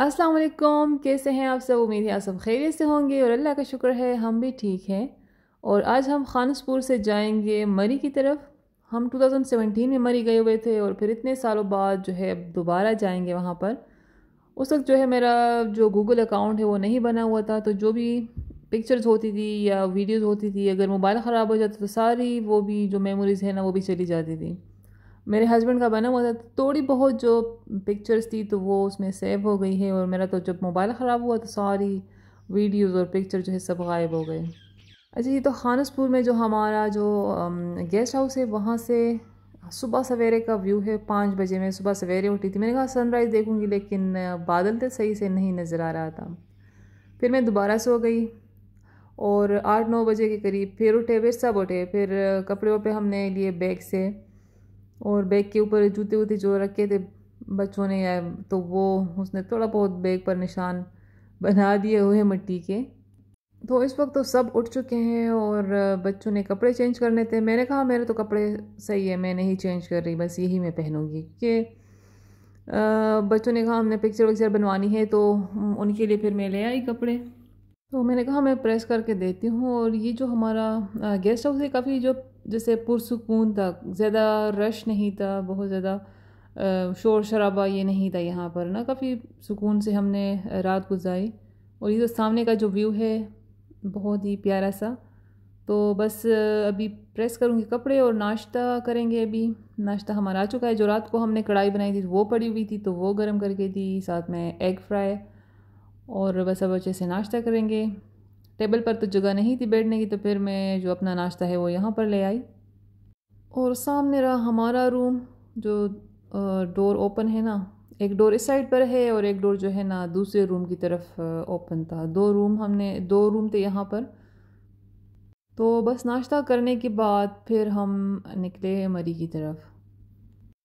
अस्सलाम वालेकुम कैसे हैं आप सब उम्मीद है आप सब खैरियत से होंगे और अल्लाह का शुक्र है हम भी ठीक हैं और आज हम खानसपुर से जाएंगे मरी की तरफ हम 2017 में मरी गए हुए थे और फिर इतने सालों बाद जो है अब दोबारा जाएंगे वहाँ पर उस वक्त जो है मेरा जो गूगल अकाउंट है वो नहीं बना हुआ था तो जो भी पिक्चर्स होती थी या वीडियोज़ होती थी अगर मोबाइल ख़राब हो जाता तो सारी वो भी जो मेमोरीज़ है ना वो भी चली जाती थी मेरे हस्बैंड का बना हुआ था थोड़ी बहुत जो पिक्चर्स थी तो वो उसमें सेव हो गई है और मेरा तो जब मोबाइल ख़राब हुआ तो सारी वीडियोज़ और पिक्चर जो है सब गायब हो गए अच्छा ये तो खानसपुर में जो हमारा जो गेस्ट um, हाउस है वहाँ से सुबह सवेरे का व्यू है पाँच बजे में सुबह सवेरे उठी थी मैंने कहा सनराइज़ देखूँगी लेकिन uh, बादल तो सही से नहीं नज़र आ रहा था फिर मैं दोबारा सो गई और आठ नौ बजे के करीब फिर उठे फिर सब उठे फिर uh, कपड़े वपड़े हमने लिए बैग से और बैग के ऊपर जूते वूते जो रखे थे बच्चों ने तो वो उसने थोड़ा बहुत बैग पर निशान बना दिए हुए मिट्टी के तो इस वक्त तो सब उठ चुके हैं और बच्चों ने कपड़े चेंज करने थे मैंने कहा मेरे तो कपड़े सही है मैं नहीं चेंज कर रही बस यही मैं पहनूंगी क्योंकि बच्चों ने कहा हमने पिक्चर विक्चर बनवानी है तो उनके लिए फिर मैं ले आई कपड़े तो मैंने कहा मैं प्रेस करके देती हूँ और ये जो हमारा गेस्ट हाउस है काफ़ी जो जैसे पुरसकून था ज़्यादा रश नहीं था बहुत ज़्यादा शोर शराबा ये नहीं था यहाँ पर ना काफ़ी सुकून से हमने रात गुजारी और ये जो सामने का जो व्यू है बहुत ही प्यारा सा तो बस अभी प्रेस करूँगी कपड़े और नाश्ता करेंगे अभी नाश्ता हमारा आ चुका है जो रात को हमने कढ़ाई बनाई थी वो पड़ी हुई थी तो वो गर्म करके दी साथ में एग फ्राई और बस अब अच्छे से नाश्ता करेंगे टेबल पर तो जगह नहीं थी बैठने की तो फिर मैं जो अपना नाश्ता है वो यहाँ पर ले आई और सामने रहा हमारा रूम जो डोर ओपन है ना एक डोर इस साइड पर है और एक डोर जो है ना दूसरे रूम की तरफ ओपन था दो रूम हमने दो रूम थे यहाँ पर तो बस नाश्ता करने के बाद फिर हम निकले मरी की तरफ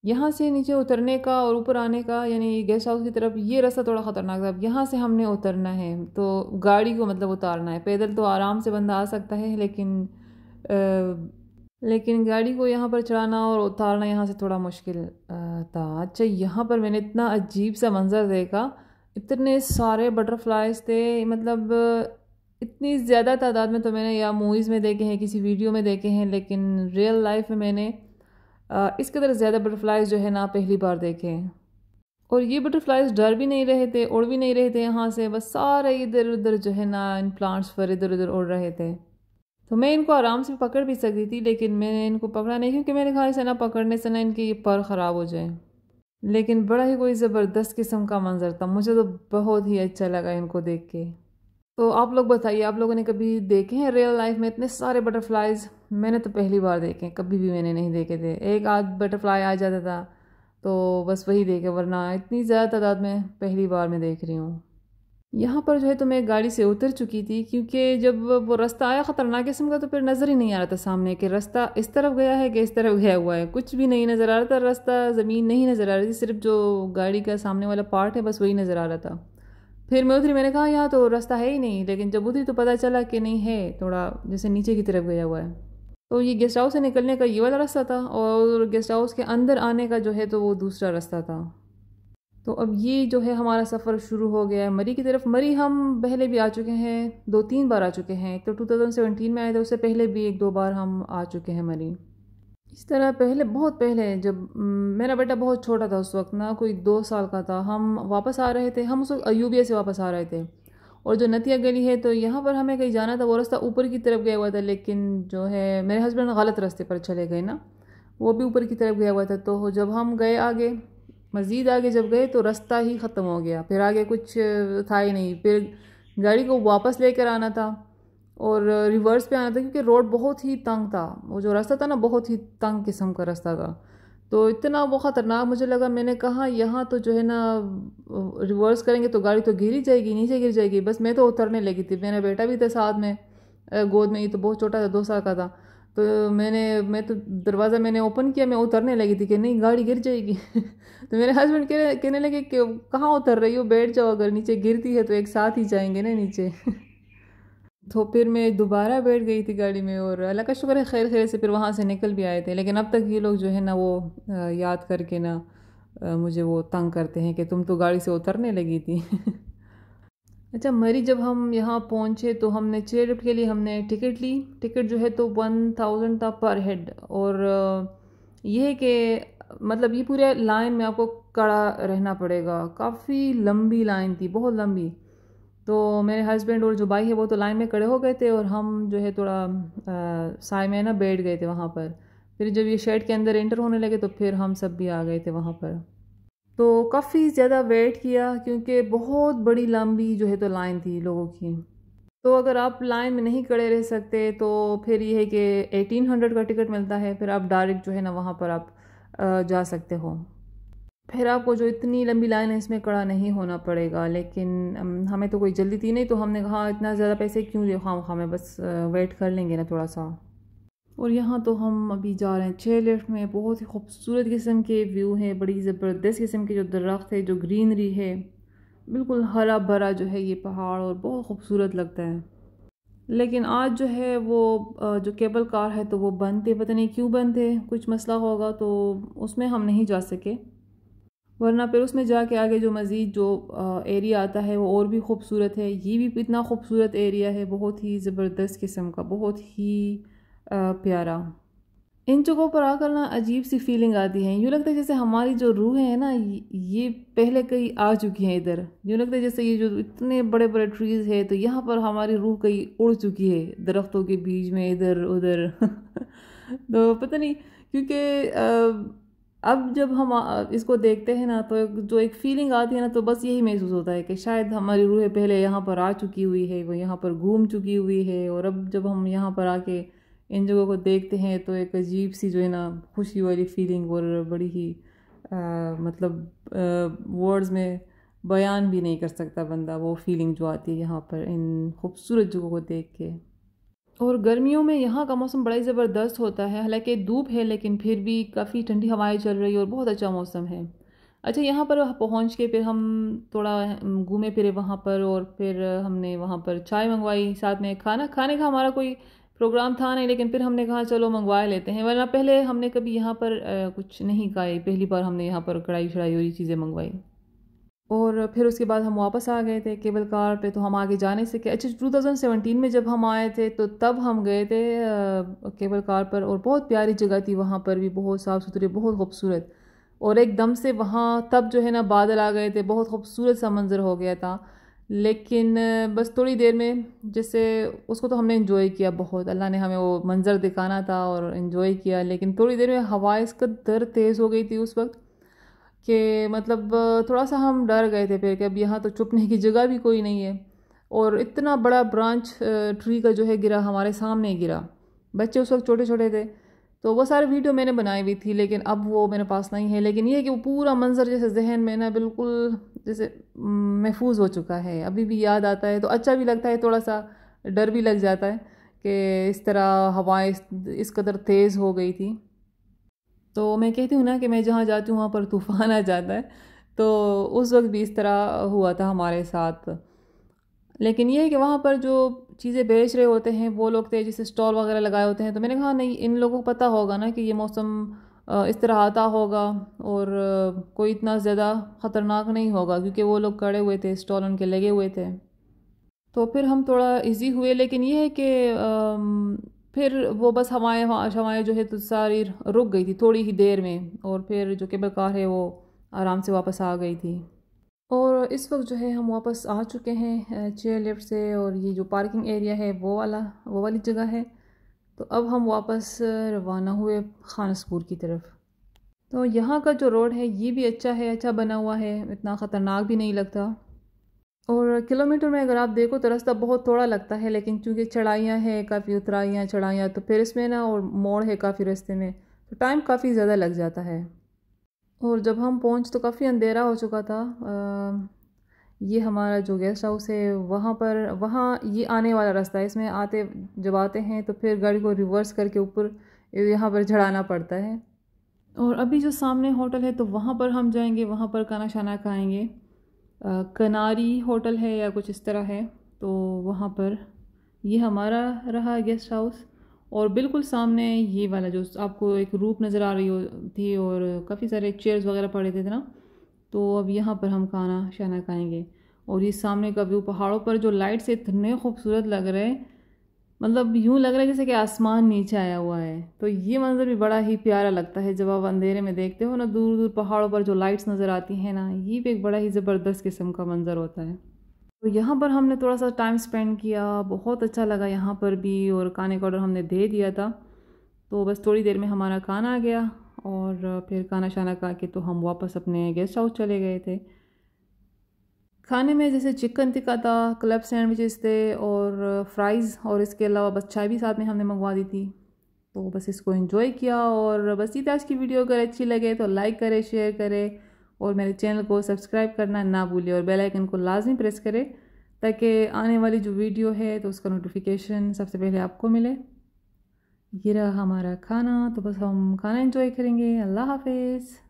यहाँ से नीचे उतरने का और ऊपर आने का यानी गेस्ट हाउस की तरफ ये रास्ता थोड़ा ख़तरनाक था अब यहाँ से हमने उतरना है तो गाड़ी को मतलब उतारना है पैदल तो आराम से बंदा आ सकता है लेकिन आ, लेकिन गाड़ी को यहाँ पर चढ़ाना और उतारना यहाँ से थोड़ा मुश्किल था अच्छा यहाँ पर मैंने इतना अजीब सा मंज़र देखा इतने सारे बटरफ्लाइज थे मतलब इतनी ज़्यादा तादाद में तो मैंने या मूवीज़ में देखे हैं किसी वीडियो में देखे हैं लेकिन रियल लाइफ में मैंने इस कदर ज़्यादा बटरफ्लाइज़ जो है ना पहली बार देखे और ये बटरफ्लाइज़ डर भी नहीं रहे थे उड़ भी नहीं रहे थे यहाँ से बस सारे इधर उधर जो है ना इन प्लांट्स पर इधर उधर उड़ रहे थे तो मैं इनको आराम से पकड़ भी सकती थी लेकिन मैंने इनको पकड़ा नहीं क्योंकि मेरे ख्याल से ना पकड़ने से ना इनके ये पर ख़राब हो जाए लेकिन बड़ा ही कोई ज़बरदस्त किस्म का मंज़र था मुझे तो बहुत ही अच्छा लगा इनको देख के तो आप लोग बताइए आप लोगों ने कभी देखे हैं रियल लाइफ में इतने सारे बटरफ्लाइज़ मैंने तो पहली बार देखे कभी भी मैंने नहीं देखे थे एक आध बटरफ्लाई आ जाता था तो बस वही देखे वरना इतनी ज़्यादा तादाद में पहली बार मैं देख रही हूँ यहाँ पर जो है तो मैं गाड़ी से उतर चुकी थी क्योंकि जब वो रास्ता आया ख़तरनाक किस्म का तो फिर नज़र ही नहीं आ रहा था सामने कि रास्ता इस तरफ गया है कि इस तरफ गया हुआ है कुछ भी नहीं नज़र आ रहा था रास्ता ज़मीन नहीं नज़र आ रही थी सिर्फ जो गाड़ी का सामने वाला पार्ट है बस वही नज़र आ रहा था फिर मैं उतरी मैंने कहा यहाँ तो रास्ता है ही नहीं लेकिन जब उतरी तो पता चला कि नहीं है थोड़ा जैसे नीचे की तरफ गया हुआ है तो ये गेस्ट हाउस से निकलने का ये वाला रास्ता था और गेस्ट हाउस के अंदर आने का जो है तो वो दूसरा रास्ता था तो अब ये जो है हमारा सफ़र शुरू हो गया है मरी की तरफ मरी हम पहले भी आ चुके हैं दो तीन बार आ चुके हैं एक तो 2017 में आए थे उससे पहले भी एक दो बार हम आ चुके हैं मरी इस तरह पहले बहुत पहले जब मेरा बेटा बहुत छोटा था उस वक्त ना कोई दो साल का था हम वापस आ रहे थे हम उस वक्त अयूबिया से वापस आ रहे थे और जो नतिया गली है तो यहाँ पर हमें कहीं जाना था वो रास्ता ऊपर की तरफ गया हुआ था लेकिन जो है मेरे हस्बैंड गलत रास्ते पर चले गए ना वो भी ऊपर की तरफ गया हुआ था तो जब हम गए आगे मज़ीद आगे जब गए तो रास्ता ही ख़त्म हो गया फिर आगे कुछ था ही नहीं फिर गाड़ी को वापस लेकर आना था और रिवर्स पे आना था क्योंकि रोड बहुत ही तंग था वो जो रास्ता था ना बहुत ही तंग किस्म का रास्ता था तो इतना वो ख़तरनाक मुझे लगा मैंने कहा यहाँ तो जो है ना रिवर्स करेंगे तो गाड़ी तो गिर ही जाएगी नीचे गिर जाएगी बस मैं तो उतरने लगी थी मेरा बेटा भी था साथ में गोद में ये तो बहुत छोटा था दो साल का था तो मैंने मैं तो दरवाज़ा मैंने ओपन किया मैं उतरने लगी थी कि नहीं गाड़ी गिर जाएगी तो मेरे हस्बैंड कहने लगे कि कहाँ उतर रही हो बैठ जाओ अगर नीचे गिरती है तो एक साथ ही जाएंगे ना नीचे तो फिर मैं दोबारा बैठ गई थी गाड़ी में और अल्लाह का शुक्र है खैर खैर से फिर वहाँ से निकल भी आए थे लेकिन अब तक ये लोग जो है ना वो याद करके ना मुझे वो तंग करते हैं कि तुम तो गाड़ी से उतरने लगी थी अच्छा मरी जब हम यहाँ पहुँचे तो हमने छः के लिए हमने टिकट ली टिकट जो है तो वन थाउजेंड था पर हेड और ये है कि मतलब ये पूरे लाइन में आपको कड़ा रहना पड़ेगा काफ़ी लंबी लाइन थी बहुत लंबी तो मेरे हस्बैंड और जो भाई है वो तो लाइन में खड़े हो गए थे और हम जो है थोड़ा साय में ना बैठ गए थे वहाँ पर फिर जब ये शेड के अंदर एंटर होने लगे तो फिर हम सब भी आ गए थे वहाँ पर तो काफ़ी ज़्यादा वेट किया क्योंकि बहुत बड़ी लंबी जो है तो लाइन थी लोगों की तो अगर आप लाइन में नहीं खड़े रह सकते तो फिर ये है कि 1800 का टिकट मिलता है फिर आप डायरेक्ट जो है ना वहाँ पर आप जा सकते हो फिर आपको जो इतनी लंबी लाइन है इसमें कड़ा नहीं होना पड़ेगा लेकिन हमें तो कोई जल्दी थी नहीं तो हमने कहा इतना ज़्यादा पैसे क्यों खाम हाँ हमें हाँ, बस वेट कर लेंगे ना थोड़ा सा और यहाँ तो हम अभी जा रहे हैं छः लेफ्ट में बहुत ही खूबसूरत किस्म के व्यू हैं बड़ी ज़बरदस्त किस्म के जो दरख्त है जो ग्रीनरी है बिल्कुल हरा भरा जो है ये पहाड़ और बहुत खूबसूरत लगता है लेकिन आज जो है वो जो केबल कार है तो वो बंद थे पता नहीं क्यों बंद थे कुछ मसला होगा तो उसमें हम नहीं जा सके वरना फिर उसमें जाके आगे जो मज़ीद जो एरिया आता है वो और भी खूबसूरत है ये भी इतना खूबसूरत एरिया है बहुत ही ज़बरदस्त किस्म का बहुत ही प्यारा इन जगहों पर आकर ना अजीब सी फीलिंग आती है यूँ लगता है जैसे हमारी जो रूहें हैं ना ये पहले कहीं आ चुकी हैं इधर यूँ लगता है जैसे ये जो इतने बड़े बड़े ट्रीज़ है तो यहाँ पर हमारी रूह कहीं उड़ चुकी है दरख्तों के बीच में इधर उधर तो पता नहीं क्योंकि अब जब हम इसको देखते हैं ना तो जो एक फीलिंग आती है ना तो बस यही महसूस होता है कि शायद हमारी रूह पहले यहाँ पर आ चुकी हुई है वो यहाँ पर घूम चुकी हुई है और अब जब हम यहाँ पर आके इन जगहों को देखते हैं तो एक अजीब सी जो है ना खुशी वाली फीलिंग और बड़ी ही आ, मतलब वर्ड्स में बयान भी नहीं कर सकता बंदा वो फीलिंग जो आती है यहाँ पर इन खूबसूरत जगहों को देख के और गर्मियों में यहाँ का मौसम बड़ा ही ज़बरदस्त होता है हालांकि धूप है लेकिन फिर भी काफ़ी ठंडी हवाएं चल रही है और बहुत अच्छा मौसम है अच्छा यहाँ पर पहुँच के फिर हम थोड़ा घूमे फिरे वहाँ पर और फिर हमने वहाँ पर चाय मंगवाई साथ में खाना खाने का हमारा कोई प्रोग्राम था नहीं लेकिन फिर हमने कहा चलो मंगवा लेते हैं वरना पहले हमने कभी यहाँ पर कुछ नहीं खाए पहली बार हमने यहाँ पर कढ़ाई शढ़ाई और ये चीज़ें मंगवाई और फिर उसके बाद हम वापस आ गए थे केबल कार पे तो हम आगे जा नहीं सके अच्छा टू में जब हम आए थे तो तब हम गए थे केबल कार पर और बहुत प्यारी जगह थी वहाँ पर भी बहुत साफ़ सुथरी बहुत खूबसूरत और एकदम से वहाँ तब जो है ना बादल आ गए थे बहुत खूबसूरत सा मंज़र हो गया था लेकिन बस थोड़ी देर में जैसे उसको तो हमने इन्जॉय किया बहुत अल्लाह ने हमें वो मंज़र दिखाना था और इन्जॉय किया लेकिन थोड़ी देर में हवा इस कदर तेज़ हो गई थी उस वक्त कि मतलब थोड़ा सा हम डर गए थे फिर कि अब यहाँ तो छुपने की जगह भी कोई नहीं है और इतना बड़ा ब्रांच ट्री का जो है गिरा हमारे सामने गिरा बच्चे उस वक्त छोटे छोटे थे तो वो सारी वीडियो मैंने बनाई हुई थी लेकिन अब वो मेरे पास नहीं है लेकिन ये कि वो पूरा मंज़र जैसे जहन में ना बिल्कुल जैसे महफूज हो चुका है अभी भी याद आता है तो अच्छा भी लगता है थोड़ा सा डर भी लग जाता है कि इस तरह हवाएं इस, इस कदर तेज़ हो गई थी तो मैं कहती हूँ ना कि मैं जहाँ जाती हूँ वहाँ पर तूफ़ान आ जाता है तो उस वक्त भी इस तरह हुआ था हमारे साथ लेकिन ये है कि वहाँ पर जो चीज़ें बेच रहे होते हैं वो लोग थे जैसे स्टॉल वगैरह लगाए होते हैं तो मैंने कहा नहीं इन लोगों को पता होगा ना कि ये मौसम इस तरह आता होगा और कोई इतना ज़्यादा ख़तरनाक नहीं होगा क्योंकि वो लोग कड़े हुए थे स्टॉल उनके लगे हुए थे तो फिर हम थोड़ा इजी हुए लेकिन ये है कि फिर वो बस हवाएं हवाएं जो है तो सारी रुक गई थी थोड़ी ही देर में और फिर जो केबल कार है वो आराम से वापस आ गई थी और इस वक्त जो है हम वापस आ चुके हैं चेयर लिफ्ट से और ये जो पार्किंग एरिया है वो वाला वो वाली जगह है तो अब हम वापस रवाना हुए खानसपुर की तरफ तो यहाँ का जो रोड है ये भी अच्छा है अच्छा बना हुआ है इतना ख़तरनाक भी नहीं लगता और किलोमीटर में अगर आप देखो तो रास्ता बहुत थोड़ा लगता है लेकिन चूँकि चढ़ाइयाँ हैं काफ़ी उतराइयाँ चढ़ाइयाँ तो फिर इसमें ना और मोड़ है काफ़ी रास्ते में तो टाइम काफ़ी ज़्यादा लग जाता है और जब हम पहुँच तो काफ़ी अंधेरा हो चुका था आ, ये हमारा जो गेस्ट हाउस है वहाँ पर वहाँ ये आने वाला रास्ता है इसमें आते जब आते हैं तो फिर गाड़ी को रिवर्स करके ऊपर यहाँ पर चढ़ाना पड़ता है और अभी जो सामने होटल है तो वहाँ पर हम जाएंगे वहाँ पर खाना शाना खाएँगे कनारी होटल है या कुछ इस तरह है तो वहाँ पर ये हमारा रहा गेस्ट हाउस और बिल्कुल सामने ये वाला जो आपको एक रूप नज़र आ रही थी और काफ़ी सारे चेयर्स वगैरह पड़े थे ना तो अब यहाँ पर हम खाना शाना खाएंगे और ये सामने का व्यू पहाड़ों पर जो लाइट्स इतने खूबसूरत लग रहे हैं मतलब यूँ लग रहा है जैसे कि आसमान नीचे आया हुआ है तो ये मंज़र भी बड़ा ही प्यारा लगता है जब आप अंधेरे में देखते हो ना दूर दूर पहाड़ों पर जो लाइट्स नज़र आती हैं ना ये भी एक बड़ा ही ज़बरदस्त किस्म का मंज़र होता है तो यहाँ पर हमने थोड़ा सा टाइम स्पेंड किया बहुत अच्छा लगा यहाँ पर भी और खाने का ऑर्डर हमने दे दिया था तो बस थोड़ी देर में हमारा खाना आ गया और फिर खाना शाना खा के तो हम वापस अपने गेस्ट हाउस चले गए थे खाने में जैसे चिकन टिक्का था क्लब सैंडविचेस थे और फ्राइज़ और इसके अलावा बस चाय भी साथ में हमने मंगवा दी थी तो बस इसको इंजॉय किया और बस ये आज की वीडियो अगर अच्छी लगे तो लाइक करें शेयर करें और मेरे चैनल को सब्सक्राइब करना ना भूलें और बेल आइकन को लाजमी प्रेस करें ताकि आने वाली जो वीडियो है तो उसका नोटिफिकेशन सबसे पहले आपको मिले ये रहा हमारा खाना तो बस हम खाना इंजॉय करेंगे अल्लाह हाफिज़